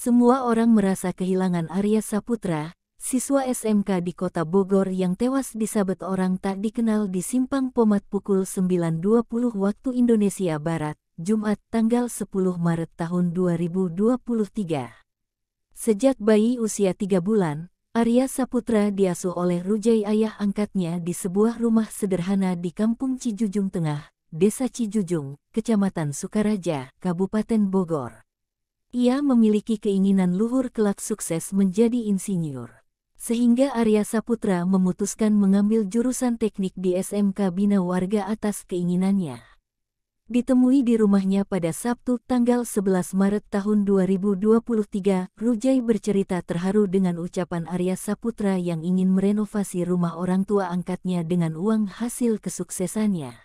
Semua orang merasa kehilangan Arya Saputra, siswa SMK di kota Bogor yang tewas disabet orang tak dikenal di Simpang Pomat pukul 9.20 waktu Indonesia Barat, Jumat tanggal 10 Maret tahun 2023. Sejak bayi usia tiga bulan, Arya Saputra diasuh oleh Rujai ayah angkatnya di sebuah rumah sederhana di Kampung Cijujung Tengah, Desa Cijujung, Kecamatan Sukaraja, Kabupaten Bogor. Ia memiliki keinginan luhur kelak sukses menjadi insinyur. Sehingga Arya Saputra memutuskan mengambil jurusan teknik di SMK Bina Warga atas keinginannya. Ditemui di rumahnya pada Sabtu tanggal 11 Maret tahun 2023, Rujai bercerita terharu dengan ucapan Arya Saputra yang ingin merenovasi rumah orang tua angkatnya dengan uang hasil kesuksesannya.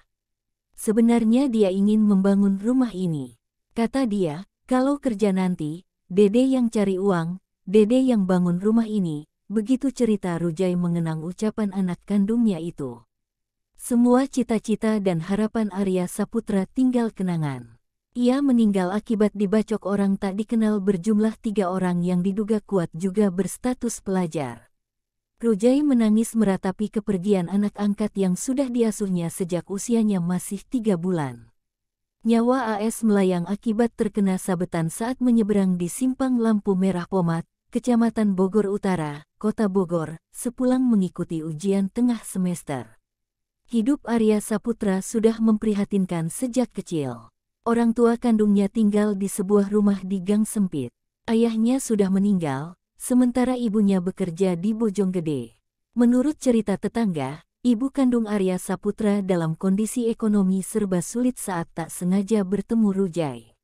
Sebenarnya dia ingin membangun rumah ini. Kata dia, kalau kerja nanti, Dede yang cari uang, Dede yang bangun rumah ini, begitu cerita Rujai mengenang ucapan anak kandungnya itu. Semua cita-cita dan harapan Arya Saputra tinggal kenangan. Ia meninggal akibat dibacok orang tak dikenal berjumlah tiga orang yang diduga kuat juga berstatus pelajar. Rujai menangis meratapi kepergian anak angkat yang sudah diasuhnya sejak usianya masih tiga bulan. Nyawa AS melayang akibat terkena sabetan saat menyeberang di simpang lampu merah Pomat, Kecamatan Bogor Utara, Kota Bogor, sepulang mengikuti ujian tengah semester. Hidup Arya Saputra sudah memprihatinkan sejak kecil. Orang tua kandungnya tinggal di sebuah rumah di gang sempit. Ayahnya sudah meninggal, sementara ibunya bekerja di Bojonggede. Menurut cerita tetangga, ibu kandung Arya Saputra dalam kondisi ekonomi serba sulit saat tak sengaja bertemu Rujai.